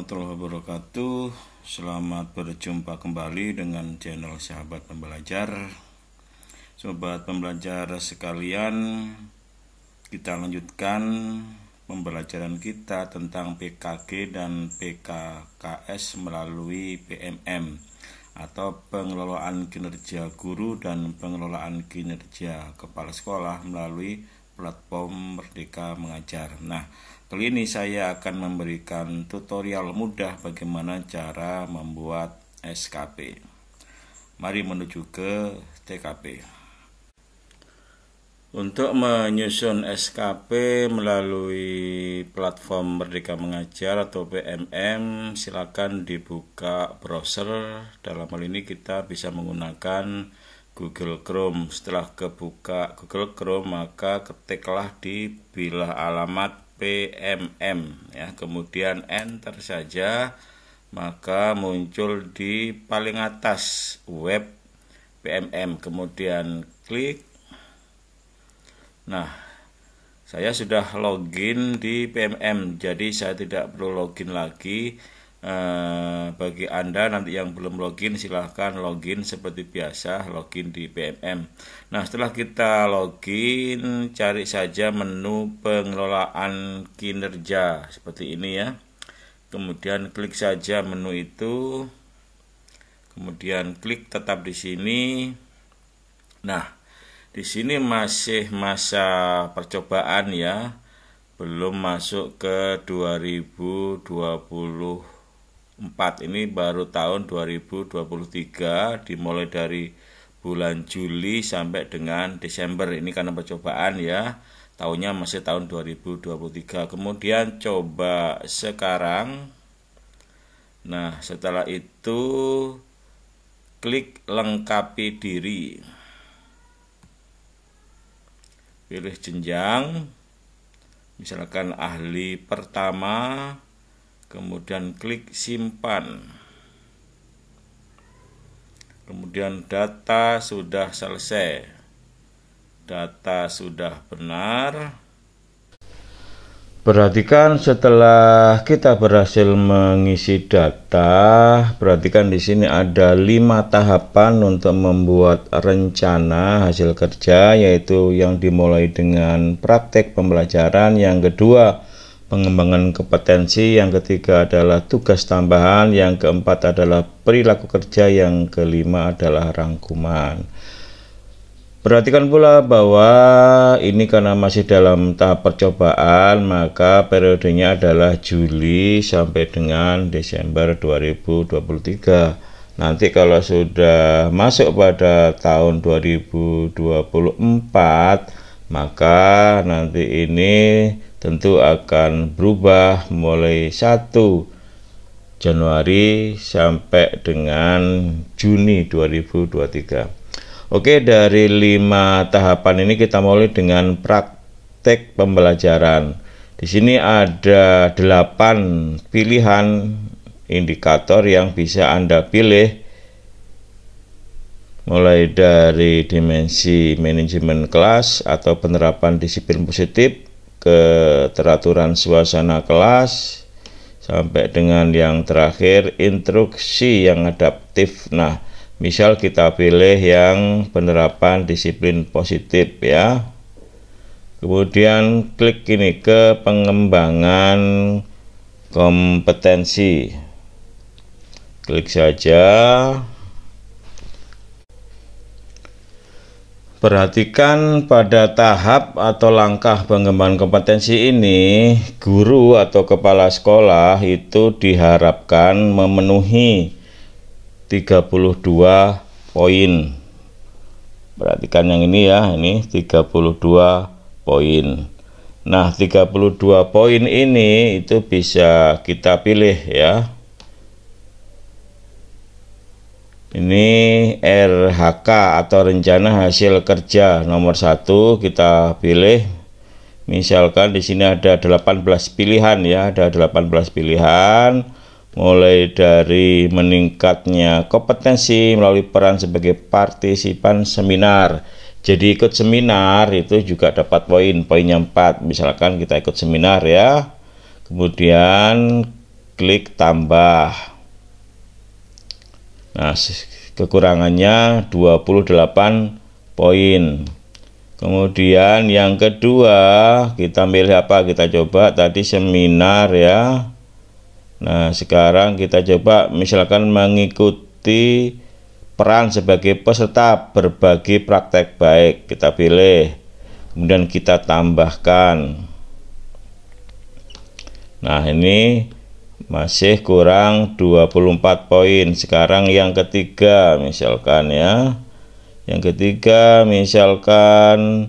warahmatullahi wabarakatuh Selamat berjumpa kembali dengan channel sahabat pembelajar Sobat pembelajar sekalian Kita lanjutkan pembelajaran kita tentang PKG dan PKKS melalui PMM Atau pengelolaan kinerja guru dan pengelolaan kinerja kepala sekolah melalui platform Merdeka Mengajar Nah Kali ini saya akan memberikan tutorial mudah bagaimana cara membuat SKP. Mari menuju ke TKP. Untuk menyusun SKP melalui platform Merdeka Mengajar atau PMM, silakan dibuka browser. Dalam hal ini kita bisa menggunakan Google Chrome. Setelah kebuka Google Chrome, maka ketiklah di bilah alamat PMM ya. Kemudian enter saja maka muncul di paling atas web PMM. Kemudian klik. Nah, saya sudah login di PMM jadi saya tidak perlu login lagi Eh, bagi Anda nanti yang belum login silahkan login seperti biasa login di PMM nah setelah kita login cari saja menu pengelolaan kinerja seperti ini ya kemudian klik saja menu itu kemudian klik tetap di sini nah di sini masih masa percobaan ya belum masuk ke 2020 4 ini baru tahun 2023 dimulai dari bulan Juli sampai dengan Desember ini karena percobaan ya tahunnya masih tahun 2023 kemudian coba sekarang nah setelah itu klik lengkapi diri pilih jenjang misalkan ahli pertama kemudian klik simpan kemudian data sudah selesai data sudah benar perhatikan setelah kita berhasil mengisi data perhatikan di sini ada lima tahapan untuk membuat rencana hasil kerja yaitu yang dimulai dengan praktek pembelajaran yang kedua pengembangan kompetensi, yang ketiga adalah tugas tambahan, yang keempat adalah perilaku kerja, yang kelima adalah rangkuman. Perhatikan pula bahwa ini karena masih dalam tahap percobaan, maka periodenya adalah Juli sampai dengan Desember 2023. Nanti kalau sudah masuk pada tahun 2024, maka nanti ini tentu akan berubah mulai 1 Januari sampai dengan Juni 2023. Oke, dari lima tahapan ini kita mulai dengan praktek pembelajaran. Di sini ada 8 pilihan indikator yang bisa Anda pilih mulai dari dimensi manajemen kelas atau penerapan disiplin positif ke teraturan suasana kelas sampai dengan yang terakhir instruksi yang adaptif. Nah, misal kita pilih yang penerapan disiplin positif ya. Kemudian klik ini ke pengembangan kompetensi. Klik saja Perhatikan pada tahap atau langkah pengembangan kompetensi ini, guru atau kepala sekolah itu diharapkan memenuhi 32 poin. Perhatikan yang ini ya, ini 32 poin. Nah, 32 poin ini itu bisa kita pilih ya ini RHK atau rencana hasil kerja nomor satu kita pilih misalkan di sini ada 18 pilihan ya ada 18 pilihan mulai dari meningkatnya kompetensi melalui peran sebagai partisipan seminar jadi ikut seminar itu juga dapat poin poinnya 4 misalkan kita ikut seminar ya kemudian klik tambah Nah, kekurangannya 28 poin. Kemudian yang kedua, kita pilih apa? Kita coba tadi seminar ya. Nah, sekarang kita coba misalkan mengikuti peran sebagai peserta berbagi praktek baik. Kita pilih. Kemudian kita tambahkan. Nah, ini masih kurang 24 poin sekarang yang ketiga misalkan ya yang ketiga misalkan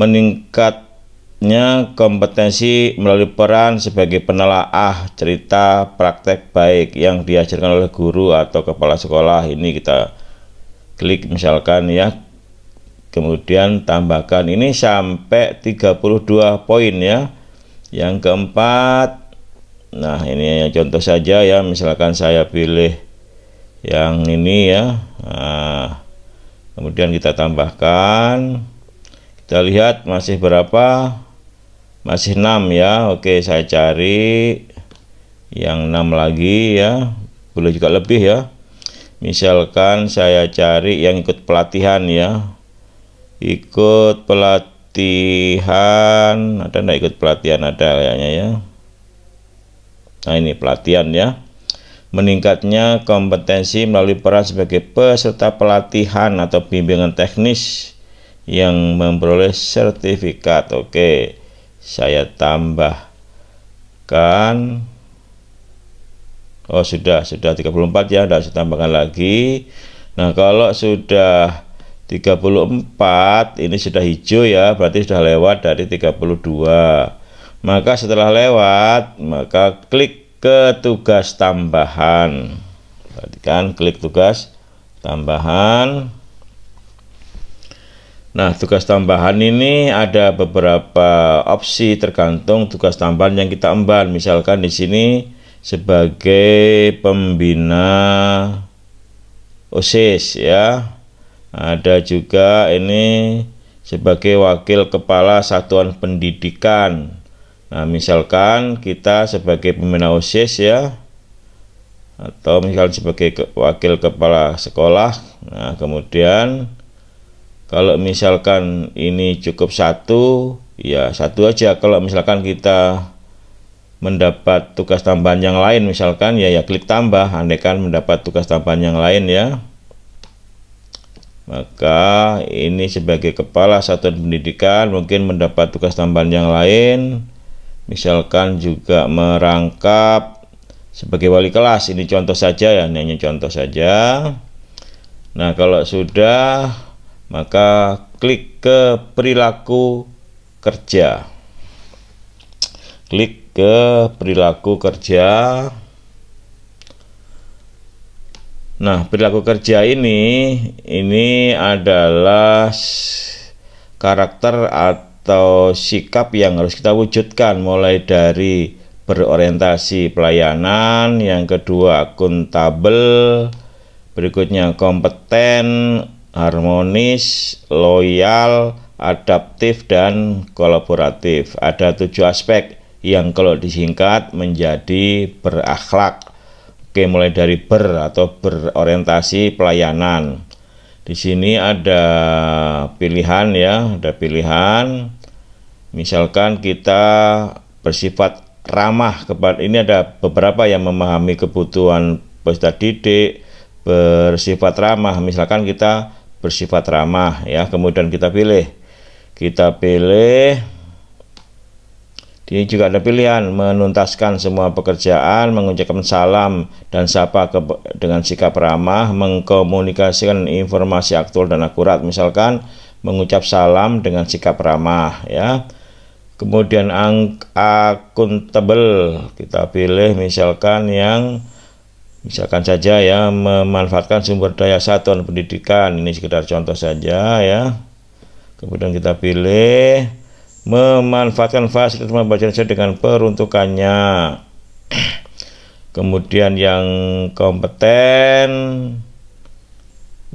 meningkatnya kompetensi melalui peran sebagai penelaah cerita praktek baik yang diajarkan oleh guru atau kepala sekolah ini kita klik misalkan ya kemudian tambahkan ini sampai 32 poin ya yang keempat, nah ini contoh saja ya, misalkan saya pilih yang ini ya. Nah, kemudian kita tambahkan. Kita lihat masih berapa? Masih 6 ya. Oke, saya cari yang 6 lagi ya. Boleh juga lebih ya. Misalkan saya cari yang ikut pelatihan ya. Ikut pelatihan pelatihan ada nggak ikut pelatihan ada kayaknya ya nah ini pelatihan ya meningkatnya kompetensi melalui peran sebagai peserta pelatihan atau bimbingan teknis yang memperoleh sertifikat oke saya tambahkan oh sudah sudah 34 ya tidak saya tambahkan lagi nah kalau sudah 34 ini sudah hijau ya berarti sudah lewat dari 32 maka setelah lewat maka klik ke tugas tambahan perhatikan klik tugas tambahan Nah, tugas tambahan ini ada beberapa opsi tergantung tugas tambahan yang kita emban. Misalkan di sini sebagai pembina OSIS ya ada juga ini sebagai wakil kepala satuan pendidikan nah misalkan kita sebagai pembina OSIS ya atau misalkan sebagai ke, wakil kepala sekolah nah kemudian kalau misalkan ini cukup satu ya satu aja kalau misalkan kita mendapat tugas tambahan yang lain misalkan ya ya klik tambah andaikan mendapat tugas tambahan yang lain ya maka ini sebagai kepala satuan pendidikan mungkin mendapat tugas tambahan yang lain misalkan juga merangkap sebagai wali kelas ini contoh saja ya ini hanya contoh saja nah kalau sudah maka klik ke perilaku kerja klik ke perilaku kerja Nah, perilaku kerja ini ini adalah karakter atau sikap yang harus kita wujudkan mulai dari berorientasi pelayanan, yang kedua akuntabel, berikutnya kompeten, harmonis, loyal, adaptif dan kolaboratif. Ada tujuh aspek yang kalau disingkat menjadi berakhlak. Oke, mulai dari ber atau berorientasi pelayanan. Di sini ada pilihan ya, ada pilihan. Misalkan kita bersifat ramah kepada ini ada beberapa yang memahami kebutuhan peserta didik bersifat ramah. Misalkan kita bersifat ramah ya, kemudian kita pilih. Kita pilih ini juga ada pilihan menuntaskan semua pekerjaan, mengucapkan salam dan sapa ke, dengan sikap ramah, mengkomunikasikan informasi aktual dan akurat. Misalkan mengucap salam dengan sikap ramah ya. Kemudian akuntabel kita pilih misalkan yang misalkan saja ya memanfaatkan sumber daya satuan pendidikan ini sekedar contoh saja ya. Kemudian kita pilih memanfaatkan fasilitas pembelajaran sesuai dengan peruntukannya. Kemudian yang kompeten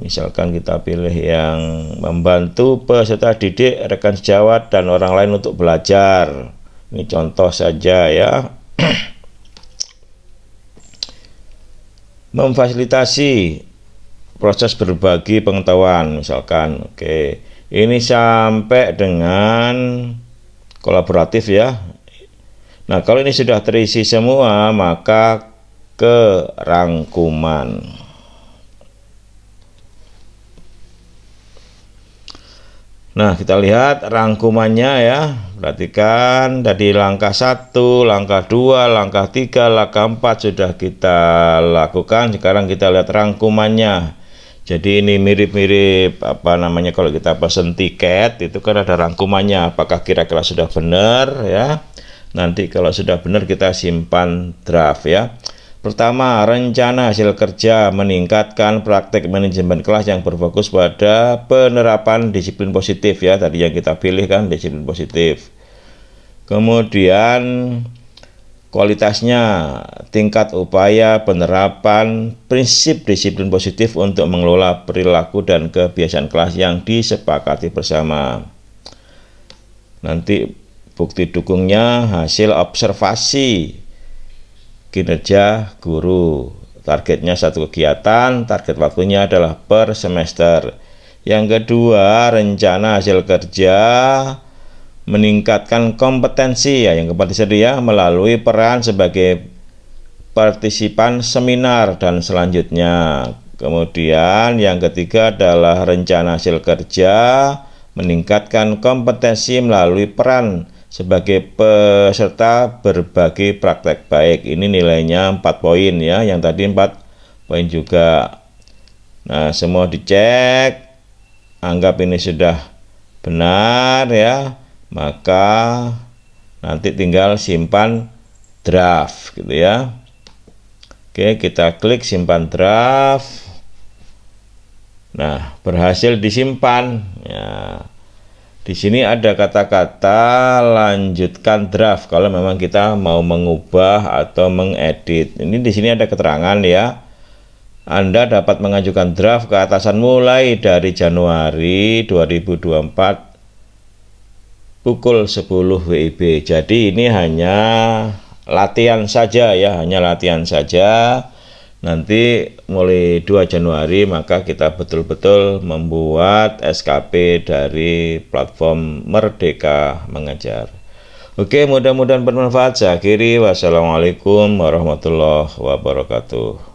Misalkan kita pilih yang membantu peserta didik, rekan sejawat, dan orang lain untuk belajar. Ini contoh saja ya. Memfasilitasi proses berbagi pengetahuan misalkan. Oke. Okay ini sampai dengan kolaboratif ya nah kalau ini sudah terisi semua maka ke rangkuman Nah, kita lihat rangkumannya ya. Perhatikan dari langkah 1, langkah 2, langkah 3, langkah 4 sudah kita lakukan. Sekarang kita lihat rangkumannya. Jadi ini mirip-mirip apa namanya kalau kita pesen tiket itu kan ada rangkumannya apakah kira-kira sudah benar ya. Nanti kalau sudah benar kita simpan draft ya. Pertama, rencana hasil kerja meningkatkan praktek manajemen kelas yang berfokus pada penerapan disiplin positif ya. Tadi yang kita pilih kan disiplin positif. Kemudian Kualitasnya tingkat upaya penerapan prinsip disiplin positif untuk mengelola perilaku dan kebiasaan kelas yang disepakati bersama. Nanti bukti dukungnya hasil observasi kinerja guru. Targetnya satu kegiatan, target waktunya adalah per semester. Yang kedua, rencana hasil kerja meningkatkan kompetensi ya yang kepada ya melalui peran sebagai partisipan seminar dan selanjutnya. Kemudian yang ketiga adalah rencana hasil kerja meningkatkan kompetensi melalui peran sebagai peserta berbagi praktek baik. Ini nilainya 4 poin ya, yang tadi 4 poin juga. Nah, semua dicek. Anggap ini sudah benar ya maka nanti tinggal simpan draft gitu ya oke kita klik simpan draft nah berhasil disimpan ya di sini ada kata-kata lanjutkan draft kalau memang kita mau mengubah atau mengedit ini di sini ada keterangan ya anda dapat mengajukan draft ke atasan mulai dari Januari 2024 pukul 10 WIB. Jadi ini hanya latihan saja ya, hanya latihan saja. Nanti mulai 2 Januari maka kita betul-betul membuat SKP dari platform Merdeka Mengajar. Oke, mudah-mudahan bermanfaat. Saya akhiri. Wassalamualaikum warahmatullahi wabarakatuh.